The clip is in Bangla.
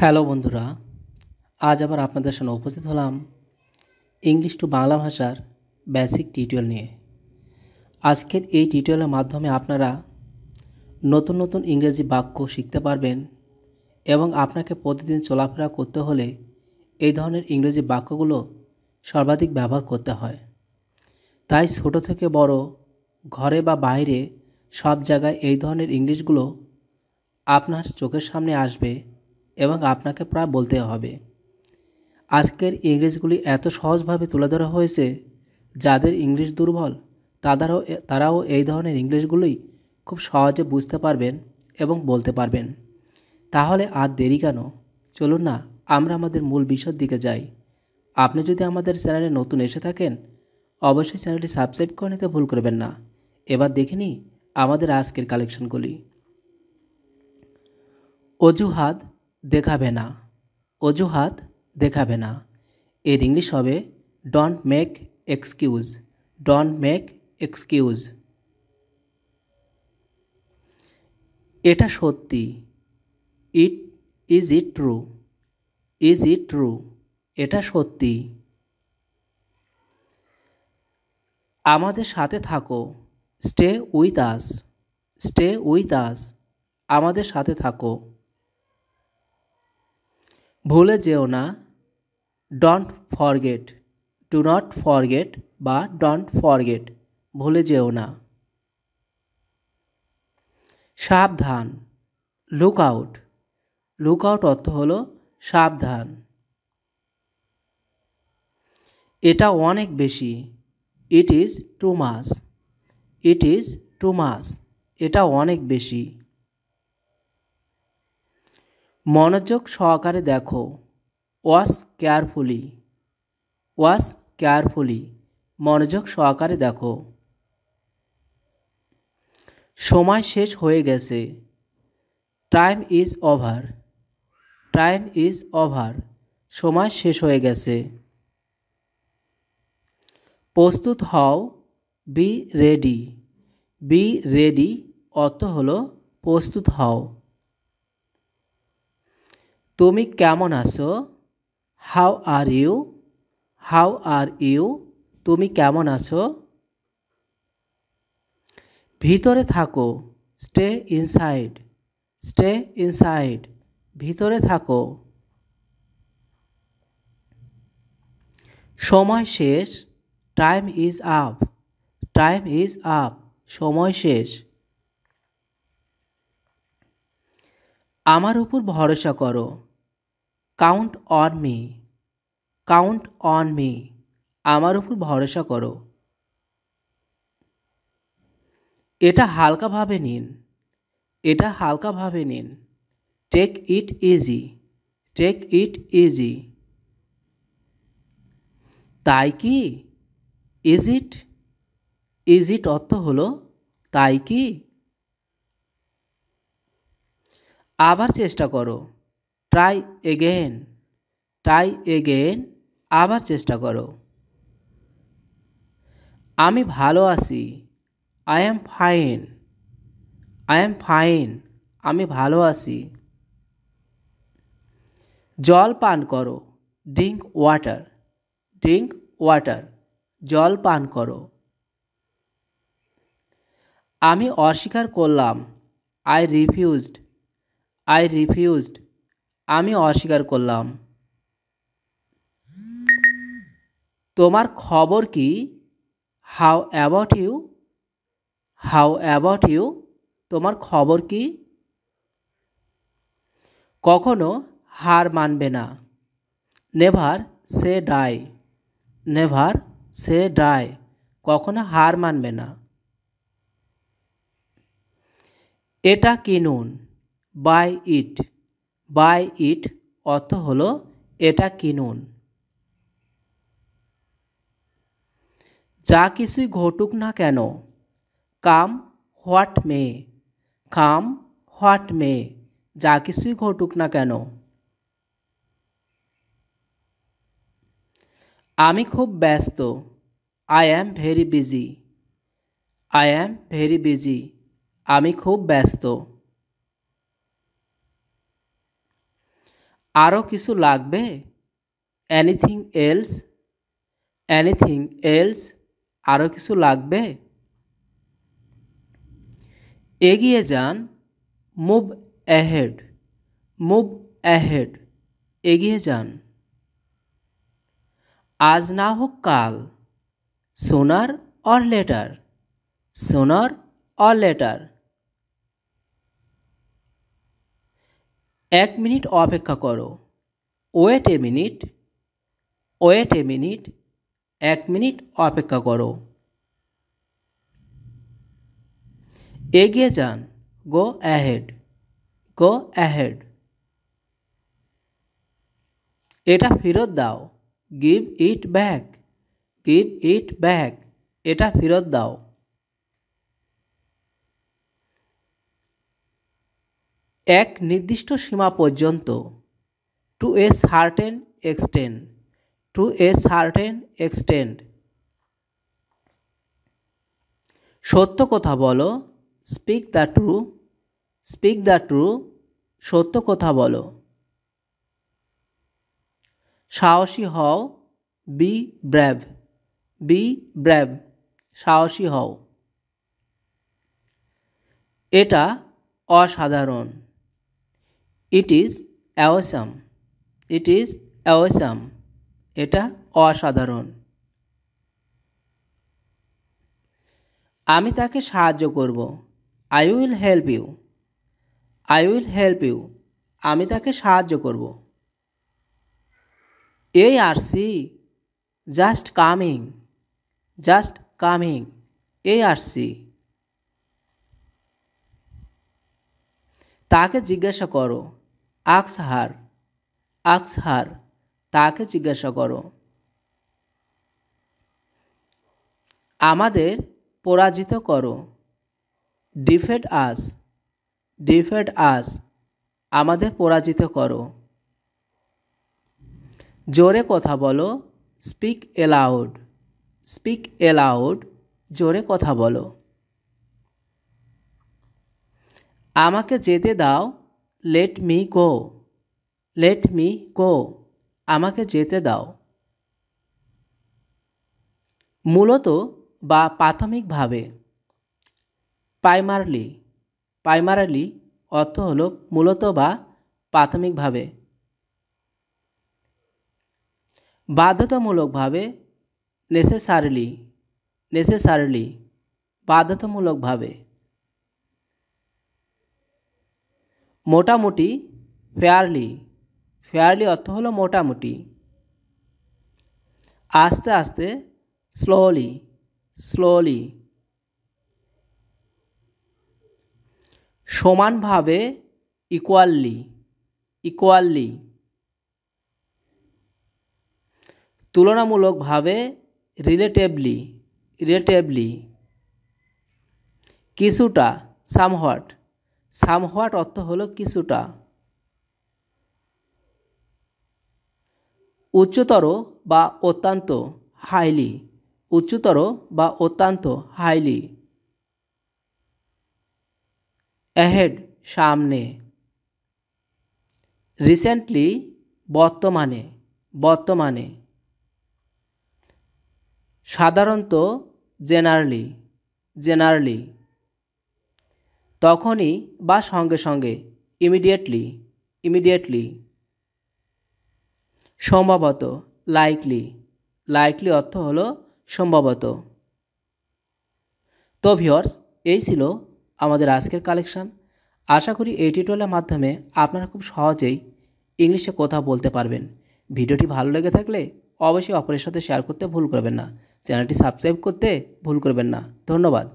হ্যালো বন্ধুরা আজ আবার আপনাদের সামনে উপস্থিত হলাম ইংলিশ টু বাংলা ভাষার বেসিক টিউটোরিয়াল নিয়ে আজকের এই টিউটোরিয়ালের মাধ্যমে আপনারা নতুন নতুন ইংরেজি বাক্য শিখতে পারবেন এবং আপনাকে প্রতিদিন চলাফেরা করতে হলে এই ধরনের ইংরেজি বাক্যগুলো সর্বাধিক ব্যবহার করতে হয় তাই ছোট থেকে বড় ঘরে বা বাইরে সব জায়গায় এই ধরনের ইংলিশগুলো আপনার চোখের সামনে আসবে এবং আপনাকে প্রায় বলতে হবে আজকের ইংরেজগুলি এত সহজভাবে তুলে ধরা হয়েছে যাদের ইংলিশ দুর্বল তাদেরও তারাও এই ধরনের ইংলিশগুলোই খুব সহজে বুঝতে পারবেন এবং বলতে পারবেন তাহলে আর দেরি কেন চলুন না আমরা আমাদের মূল বিষয়ের দিকে যাই আপনি যদি আমাদের চ্যানেলে নতুন এসে থাকেন অবশ্যই চ্যানেলটি সাবস্ক্রাইব করে নিতে ভুল করবেন না এবার দেখে নিই আমাদের আজকের কালেকশনগুলি অজুহাত দেখাবে না অজুহাত দেখাবে না এর ইংলিশ হবে don't make excuse don't make excuse এটা সত্যি it is it true is it true এটা সত্যি আমাদের সাথে থাকো stay with us stay with us আমাদের সাথে থাকো ভুলে যেও না don't forget to not forget বা ডন্ট ফরগেট ভুলে যেও না সাবধান লুক আউট লুক আউট অর্থ হল সাবধান এটা অনেক বেশি it is too much it is too much এটা অনেক বেশি মনোযোগ সহকারে দেখো ওয়াশ কেয়ারফুলি ওয়াশ কেয়ারফুলি মনোযোগ সহকারে দেখো সময় শেষ হয়ে গেছে time is over time is over সময় শেষ হয়ে গেছে প্রস্তুত হও বি রেডি বি রেডি অর্থ হলো প্রস্তুত হও তুমি কেমন আছো how are you how are you তুমি কেমন আছো ভিতরে থাকো স্টে ইনসাইড স্টে ইনসাইড ভিতরে থাকো সময় শেষ time is up time is up সময় শেষ আমার উপর ভরসা করো count on me count on me আমার উপর ভরসা করো এটা হালকাভাবে নিন এটা হালকাভাবে নিন take it easy take it easy তাই কি ইজ ইট ইজ ইট অর্থ হলো তাই কি আবার চেষ্টা করো ট্রাই এগেন ট্রাই এগেন আবার চেষ্টা করো আমি ভালো আছি I am fine I am fine আমি ভালো আছি জল পান করো ড্রিঙ্ক ওয়াটার ড্রিঙ্ক ওয়াটার জল পান করো আমি অস্বীকার করলাম আই রিফিউজড আই রিফিউজড আমি অস্বীকার করলাম তোমার খবর কি how about you how about you তোমার খবর কি কখনো হার মানবে না never say die never say die কখনো হার মানবে না এটা কিনুন বাই ইট বাই ইট অর্থ হলো এটা কিনুন যা কিছুই ঘটুক না কেন come what may come what may যা কিছুই ঘটুক না কেন আমি খুব ব্যস্ত I am very busy I am very busy আমি খুব ব্যস্ত আরও কিছু লাগবে এনিথিং এলস এনিথিং এলস আরও কিছু লাগবে এগিয়ে যান মুভ এহেড মুভ এহেড এগিয়ে যান আজ না হোক কাল sooner or later sooner or later এক মিনিট অপেক্ষা করো wait a minute wait a minute এক মিনিট অপেক্ষা করো এগিয়ে যান গো অ্যাহেড গো অ্যাহেড এটা ফেরত দাও give it back give it back এটা ফেরত দাও এক নির্দিষ্ট সীমা পর্যন্ত to a certain extent to a certain extent সত্য কথা বলো speak the true speak the true সত্য কথা বলো সাহসী হও বি ব্র্যাভ বি ব্র্যাভ সাহসী হও এটা অসাধারণ ইট ইজ অ্যাওসাম ইট ইজ অ্যাওসাম এটা অসাধারণ আমি তাকে সাহায্য করব I will help you I will help you আমি তাকে সাহায্য করব এই আর সি জাস্ট কামিং জাস্ট কামিং এই আর সি তাকে জিজ্ঞাসা করো হার আক্স হার তাকে জিজ্ঞাসা করো আমাদের পরাজিত করো ডিফেড আস ডিফেড আস আমাদের পরাজিত করো জোরে কথা বলো স্পিক এলাউড স্পিক এলাউড জোরে কথা বলো আমাকে যেতে দাও let me go let me go আমাকে যেতে দাও মূলত বা প্রাথমিকভাবে প্রাইমারলি প্রাইমারালি অর্থ হল মূলত বা প্রাথমিকভাবে বাধ্যতামূলকভাবে নেসেসারিলি নেসেসারিলি বাধ্যতামূলকভাবে মোটামুটি ফেয়ারলি ফেয়ারলি অর্থ হলো মোটামুটি আস্তে আস্তে স্লোলি স্লোলি সমানভাবে ইকুয়াললি ইকুয়াললি তুলনামূলকভাবে রিলেটিভলি রিলেটিভলি কিছুটা সামহট সামহাট অর্থ হলো কিছুটা উচ্চতর বা অত্যন্ত হাইলি উচ্চতর বা অত্যন্ত হাইলি অ্যাহেড সামনে রিসেন্টলি বর্তমানে বর্তমানে সাধারণত জেনারেলি জেনারেলি তখনই বা সঙ্গে সঙ্গে ইমিডিয়েটলি ইমিডিয়েটলি সম্ভবত লাইকলি লাইকলি অর্থ হল সম্ভবত তো ভিওর্স এই ছিল আমাদের আজকের কালেকশন আশা করি এই টিউটোরিয়ালের মাধ্যমে আপনারা খুব সহজেই ইংলিশে কথা বলতে পারবেন ভিডিওটি ভালো লেগে থাকলে অবশ্যই অপরের সাথে শেয়ার করতে ভুল করবেন না চ্যানেলটি সাবস্ক্রাইব করতে ভুল করবেন না ধন্যবাদ